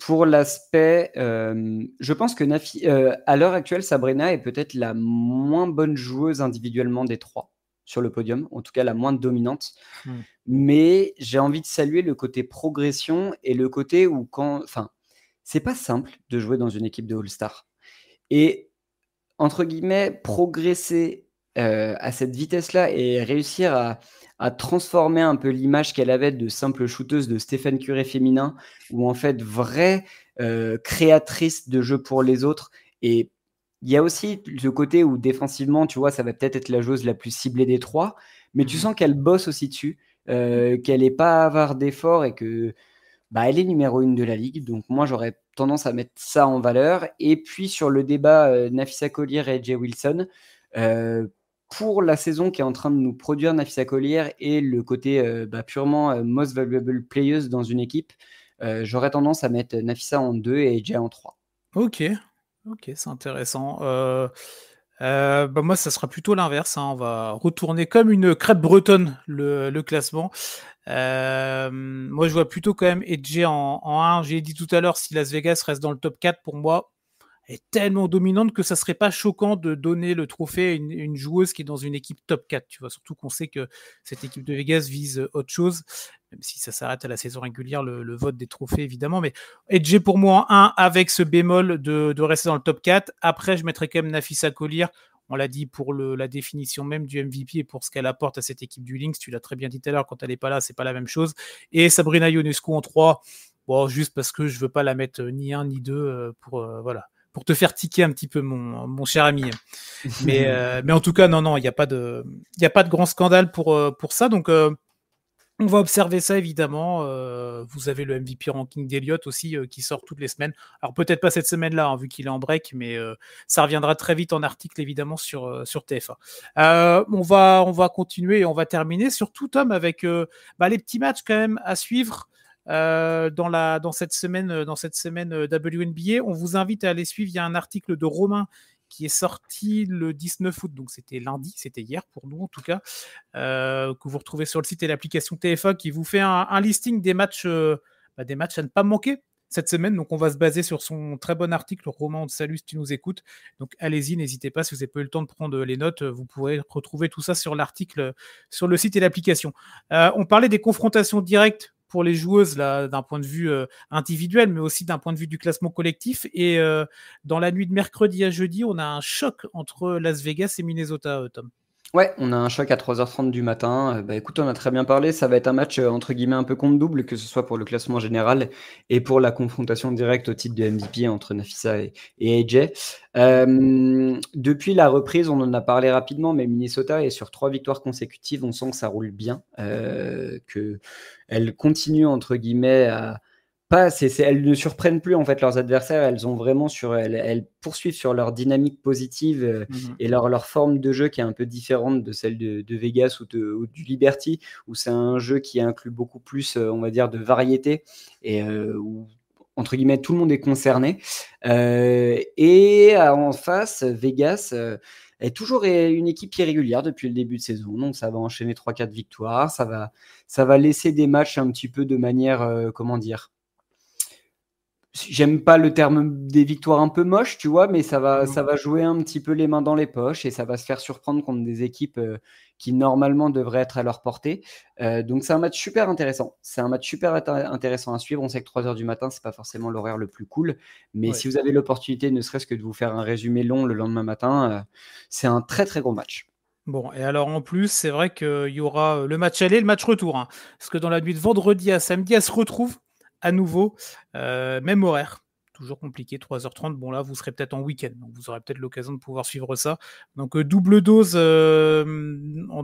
pour l'aspect, euh, je pense que Nafi, euh, à l'heure actuelle, Sabrina est peut-être la moins bonne joueuse individuellement des trois sur le podium, en tout cas la moins dominante. Hmm. Mais j'ai envie de saluer le côté progression et le côté où quand, enfin, c'est pas simple de jouer dans une équipe de All-Star et entre guillemets progresser euh, à cette vitesse-là et réussir à à transformer un peu l'image qu'elle avait de simple shooteuse de Stéphane Curé féminin, ou en fait vraie euh, créatrice de jeux pour les autres. Et il y a aussi ce côté où défensivement, tu vois, ça va peut-être être la joueuse la plus ciblée des trois, mais tu mhm. sens qu'elle bosse aussi dessus, euh, qu'elle n'est pas avare d'efforts et que bah, elle est numéro une de la ligue. Donc moi, j'aurais tendance à mettre ça en valeur. Et puis sur le débat Nafissa euh, Nafisa Collier et Jay Wilson, pour la saison qui est en train de nous produire Nafisa Collière et le côté euh, bah, purement euh, most valuable players dans une équipe, euh, j'aurais tendance à mettre Nafisa en 2 et Edge en 3. Ok, ok, c'est intéressant. Bah, moi, ça sera plutôt l'inverse. Hein. On va retourner comme une crêpe bretonne le, classement. moi, je vois plutôt quand même Edge en, en 1. J'ai dit tout à l'heure, si Las Vegas reste dans le top 4, pour moi, est tellement dominante que ça serait pas choquant de donner le trophée à une, joueuse qui est dans une équipe top 4, tu vois, surtout qu'on sait que cette équipe de Vegas vise euh, autre chose, même si ça s'arrête à la saison régulière, le, vote des trophées évidemment, mais Edge pour moi en 1 avec ce bémol de, rester dans le top 4, après je mettrais quand même Nafisa Collier, on l'a dit pour la définition même du MVP et pour ce qu'elle apporte à cette équipe du Lynx, tu l'as très bien dit tout à l'heure, quand elle n'est pas là, c'est pas la même chose, et Sabrina Ionescu en 3, bon, juste parce que je ne veux pas la mettre euh, ni 1 ni 2 euh, pour, voilà pour te faire tiquer un petit peu, mon, cher ami. mais, euh, mais en tout cas, non, non, il n'y a pas de, a pas de grand scandale pour, euh, pour ça. Donc, euh, on va observer ça évidemment. vous avez le MVP ranking d'Eliott aussi qui sort toutes les semaines. Alors peut-être pas cette semaine-là hein, vu qu'il est en break, mais ça reviendra très vite en article évidemment sur, sur TF1. on, va, on va continuer et on va terminer surtout Tom avec bah, les petits matchs quand même à suivre. Euh, dans, la, dans cette semaine, euh, dans cette semaine euh, WNBA. On vous invite à aller suivre. Il y a un article de Romain qui est sorti le 19 août, donc c'était lundi, c'était hier pour nous en tout cas, que vous retrouvez sur le site et l'application TFA qui vous fait un, listing des matchs, bah, des matchs à ne pas manquer cette semaine. Donc on va se baser sur son très bon article, Roman de Salut, si tu nous écoutes. Donc allez-y, n'hésitez pas, si vous n'avez pas eu le temps de prendre les notes, vous pourrez retrouver tout ça sur l'article, sur le site et l'application. on parlait des confrontations directes pour les joueuses là d'un point de vue euh, individuel, mais aussi d'un point de vue du classement collectif. Et euh, dans la nuit de mercredi à jeudi, on a un choc entre Las Vegas et Minnesota, euh, Tom. Ouais, on a un choc à 3h30 du matin. Euh, bah, écoute, on a très bien parlé. Ça va être un match euh, entre guillemets un peu compte double, que ce soit pour le classement général et pour la confrontation directe au titre de MVP entre Nafisa et, AJ. Euh, depuis la reprise, on en a parlé rapidement, mais Minnesota est sur trois victoires consécutives. On sent que ça roule bien, euh, que elle continue entre guillemets à elles ne surprennent plus en fait leurs adversaires. Elles ont vraiment sur, elles, elles poursuivent sur leur dynamique positive euh, mhm. et leur, forme de jeu qui est un peu différente de celle de, Vegas ou, du Liberty, où c'est un jeu qui inclut beaucoup plus, euh, on va dire, de variété et euh, où entre guillemets tout le monde est concerné. et en face, Vegas est toujours une équipe irrégulière depuis le début de saison. Donc ça va enchaîner 3-4 victoires, ça va, ça va laisser des matchs un petit peu de manière, comment dire j'aime pas le terme des victoires un peu moches, tu vois, mais ça va, ça va jouer un petit peu les mains dans les poches et ça va se faire surprendre contre des équipes euh, qui normalement devraient être à leur portée. Euh, donc c'est un match super intéressant. C'est un match super intéressant à suivre. On sait que 3 heures du matin, c'est pas forcément l'horaire le plus cool, mais si vous avez l'opportunité, ne serait-ce que de vous faire un résumé long le lendemain matin, euh, c'est un très très gros match. Bon, et alors en plus, c'est vrai qu'il y aura le match aller et le match retour. Hein. parce que dans la nuit de vendredi à samedi, elle se retrouve à nouveau. Euh, même horaire, toujours compliqué, 3h30. Bon, là, vous serez peut-être en week-end, vous aurez peut-être l'occasion de pouvoir suivre ça. Donc, euh, double dose euh,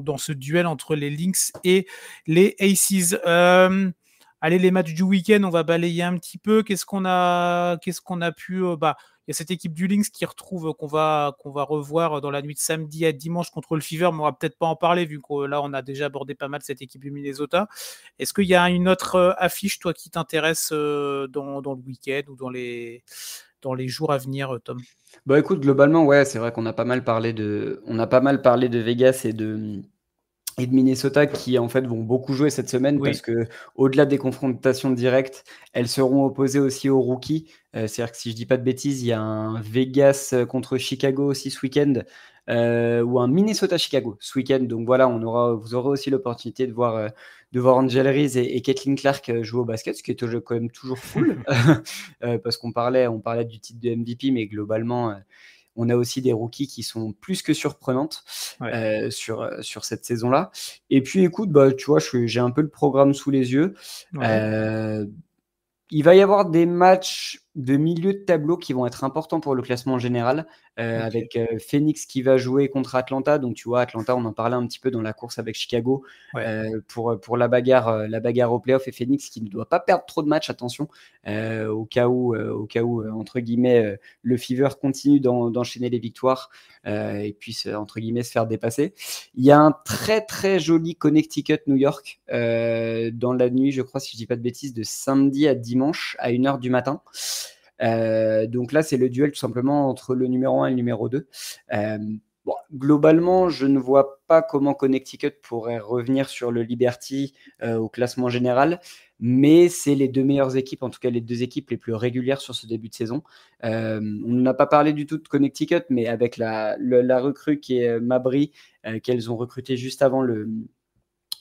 dans ce duel entre les Lynx et les Aces. allez, les matchs du week-end, on va balayer un petit peu. Qu'est-ce qu'on a, qu'est-ce qu'on a pu. bah, y a cette équipe du Lynx qui retrouve, qu'on va, qu'on va revoir dans la nuit de samedi à dimanche contre le Fever, mais on va peut-être pas en parler vu que euh, là, on a déjà abordé pas mal cette équipe du Minnesota. Est-ce qu'il y a une autre euh, affiche, toi, qui t'intéresse euh, dans, dans le week-end ou dans les, dans les jours à venir, Tom Bah écoute, globalement, ouais, c'est vrai qu'on a pas mal parlé de, on a pas mal parlé de Vegas et de et de Minnesota qui en fait vont beaucoup jouer cette semaine parce que au-delà des confrontations directes, elles seront opposées aussi aux rookies. Euh, c'est-à-dire que si je dis pas de bêtises, il y a un Vegas euh, contre Chicago aussi ce week-end euh, ou un Minnesota Chicago ce week-end. Donc voilà, on aura, vous aurez aussi l'opportunité de voir de voir Angel Reese et, Kathleen Clark jouer au basket, ce qui est toujours, quand même toujours fou parce qu'on parlait on parlait du titre de MVP, mais globalement on a aussi des rookies qui sont plus que surprenantes euh, sur, euh, sur cette saison-là. Et puis, écoute, bah, tu vois, j'ai un peu le programme sous les yeux. Euh, il va y avoir des matchs de milieux de tableau qui vont être importants pour le classement général, euh, avec euh, Phoenix qui va jouer contre Atlanta. Donc tu vois, Atlanta, on en parlait un petit peu dans la course avec Chicago euh, pour, pour la bagarre, la bagarre au playoff et Phoenix qui ne doit pas perdre trop de matchs, attention, au cas où, au cas entre guillemets, le Fever continue d'enchaîner les victoires et puisse entre guillemets se faire dépasser. Il y a un très très joli Connecticut New York dans la nuit, je crois, si je dis pas de bêtises, de samedi à dimanche à 1h du matin. Euh, donc là, c'est le duel tout simplement entre le numéro 1 et le numéro 2. Euh, globalement, je ne vois pas comment Connecticut pourrait revenir sur le Liberty euh, au classement général, mais c'est les deux meilleures équipes, en tout cas les deux équipes les plus régulières sur ce début de saison. on n'a pas parlé du tout de Connecticut, mais avec la, la recrue qui est Mabry, qu'elles ont recruté juste avant le,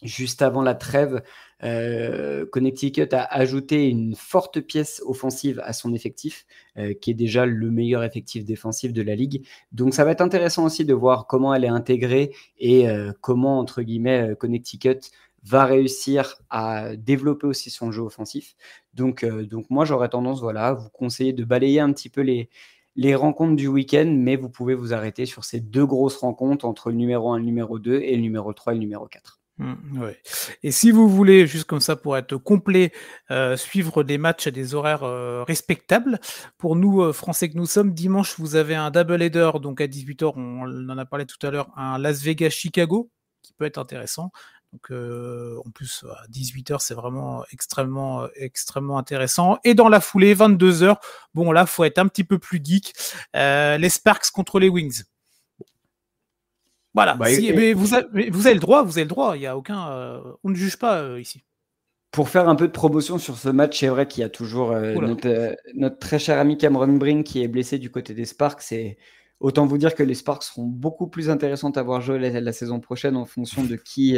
juste avant la trêve, euh, Connecticut a ajouté une forte pièce offensive à son effectif, euh, qui est déjà le meilleur effectif défensif de la ligue. Donc ça va être intéressant aussi de voir comment elle est intégrée et euh, comment, entre guillemets, Connecticut va réussir à développer aussi son jeu offensif. Donc, donc moi, j'aurais tendance voilà, à vous conseiller de balayer un petit peu les, les rencontres du week-end, mais vous pouvez vous arrêter sur ces deux grosses rencontres entre le numéro 1 et le numéro 2 et le numéro 3 et le numéro 4. Mmh, Et si vous voulez, juste comme ça, pour être complet, euh, suivre des matchs à des horaires euh, respectables, pour nous, euh, Français que nous sommes, dimanche, vous avez un double header, donc à 18h, on en a parlé tout à l'heure, un Las Vegas-Chicago, qui peut être intéressant. Donc, en plus, à 18h, c'est vraiment extrêmement, extrêmement intéressant. Et dans la foulée, 22h, bon, là, faut être un petit peu plus geek, les Sparks contre les Wings. Voilà. Bah, mais vous, avez, le droit, vous avez le droit. Il y a aucun, euh, on ne juge pas euh, ici. Pour faire un peu de promotion sur ce match, c'est vrai qu'il y a toujours euh, notre, très cher ami Cameron Brink qui est blessé du côté des Sparks. autant vous dire que les Sparks seront beaucoup plus intéressantes à voir jouer la, saison prochaine en fonction de qui,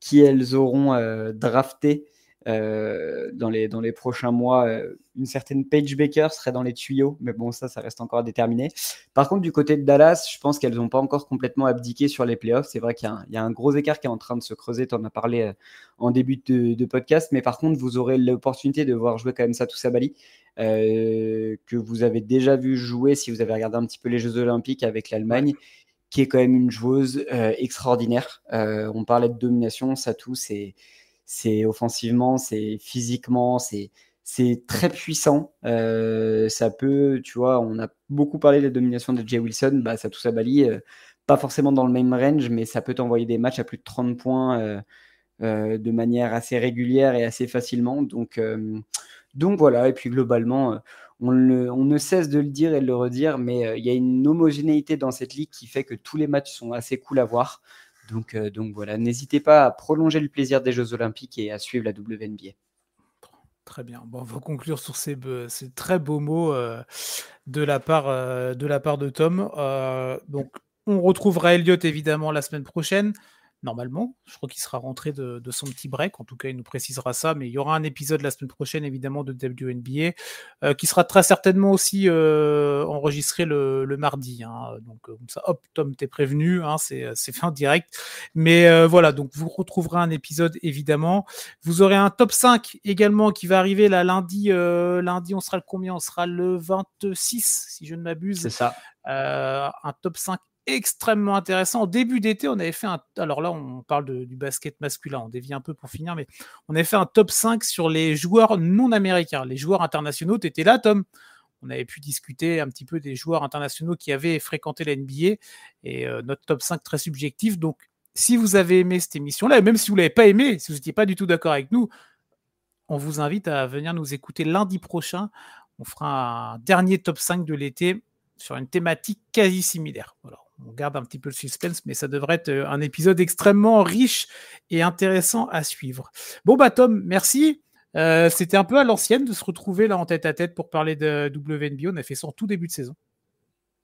qui elles auront drafté euh, dans, les, dans les prochains mois, euh, une certaine Paige Baker serait dans les tuyaux, mais bon, ça, ça reste encore à déterminer. Par contre, du côté de Dallas, je pense qu'elles n'ont pas encore complètement abdiqué sur les playoffs. C'est vrai qu'il y, a un gros écart qui est en train de se creuser, tu en as parlé euh, en début de, podcast, mais par contre, vous aurez l'opportunité de voir jouer quand même Satou Sabali, euh, que vous avez déjà vu jouer si vous avez regardé un petit peu les Jeux Olympiques avec l'Allemagne qui est quand même une joueuse extraordinaire. on parlait de domination, Satou, c'est c'est offensivement, c'est physiquement, c'est c'est très puissant. Euh, ça peut, tu vois, on a beaucoup parlé de la domination de Jay Wilson, bah, ça Bali, euh, pas forcément dans le même range, mais ça peut t'envoyer des matchs à plus de 30 points euh, de manière assez régulière et assez facilement. Donc, donc voilà, et puis globalement, on, le, on, ne cesse de le dire et de le redire, mais il y a une homogénéité dans cette ligue qui fait que tous les matchs sont assez cool à voir. Euh, donc, voilà, n'hésitez pas à prolonger le plaisir des Jeux Olympiques et à suivre la WNBA. Très bien. Bon, on va conclure sur ces, très beaux mots euh, euh, de, la part, de Tom. donc, on retrouvera Elliott évidemment la semaine prochaine normalement. Je crois qu'il sera rentré de, son petit break. En tout cas, il nous précisera ça. Mais il y aura un épisode la semaine prochaine, évidemment, de WNBA, euh, qui sera très certainement aussi euh, enregistré le, mardi. Hein. Donc, euh, comme ça, hop, Tom, t'es prévenu. Hein. c'est, fait en direct. Mais voilà, donc vous retrouverez un épisode, évidemment. Vous aurez un top 5 également qui va arriver là, lundi. lundi, on sera le combien On sera le 26, si je ne m'abuse. C'est ça. un top 5 extrêmement intéressant. au début d'été, on avait fait un. Alors là, on parle du basket masculin, on dévie un peu pour finir, mais on avait fait un top 5 sur les joueurs non américains. Les joueurs internationaux, tu étais là, Tom on avait pu discuter un petit peu des joueurs internationaux qui avaient fréquenté la NBA et euh, notre top 5 très subjectif. Donc, si vous avez aimé cette émission-là, même si vous ne l'avez pas aimé, si vous n'étiez pas du tout d'accord avec nous, on vous invite à venir nous écouter lundi prochain. On fera un dernier top 5 de l'été sur une thématique quasi similaire. Voilà, on garde un petit peu le suspense, mais ça devrait être euh, un épisode extrêmement riche et intéressant à suivre. Bon, bah, Tom, merci. Euh, c'était un peu à l'ancienne de se retrouver là en tête à tête pour parler de WNBA. On a fait ça en tout début de saison.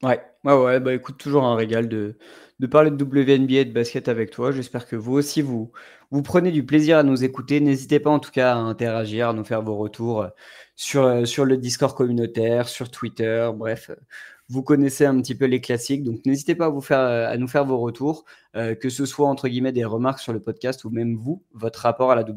Ouais, ouais, ouais, bah écoute, toujours un régal de, de parler de WNBA et de basket avec toi. J'espère que vous aussi, vous, vous prenez du plaisir à nous écouter. N'hésitez pas en tout cas à interagir, à nous faire vos retours euh, sur, sur le Discord communautaire, sur Twitter, bref, vous connaissez un petit peu les classiques, donc n'hésitez pas à, vous faire, euh, à nous faire vos retours, euh, que ce soit entre guillemets des remarques sur le podcast ou même vous, votre rapport à la mmh.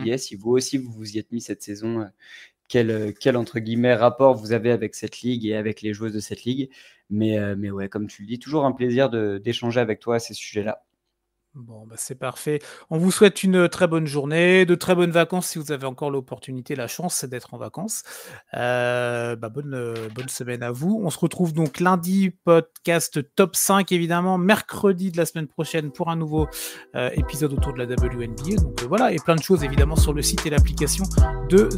WNBA, si vous aussi vous vous y êtes mis cette saison, euh, quel, entre guillemets rapport vous avez avec cette ligue et avec les joueuses de cette ligue. Mais, mais ouais, comme tu le dis, toujours un plaisir d'échanger avec toi à ces sujets-là. Bon, bah, c'est parfait. On vous souhaite une euh, très bonne journée, de très bonnes vacances si vous avez encore l'opportunité, la chance d'être en vacances. Euh, bah, bonne, euh, bonne semaine à vous. On se retrouve donc lundi, podcast top 5 évidemment, mercredi de la semaine prochaine pour un nouveau épisode autour de la WNBA. Donc voilà, et plein de choses évidemment sur le site et l'application de...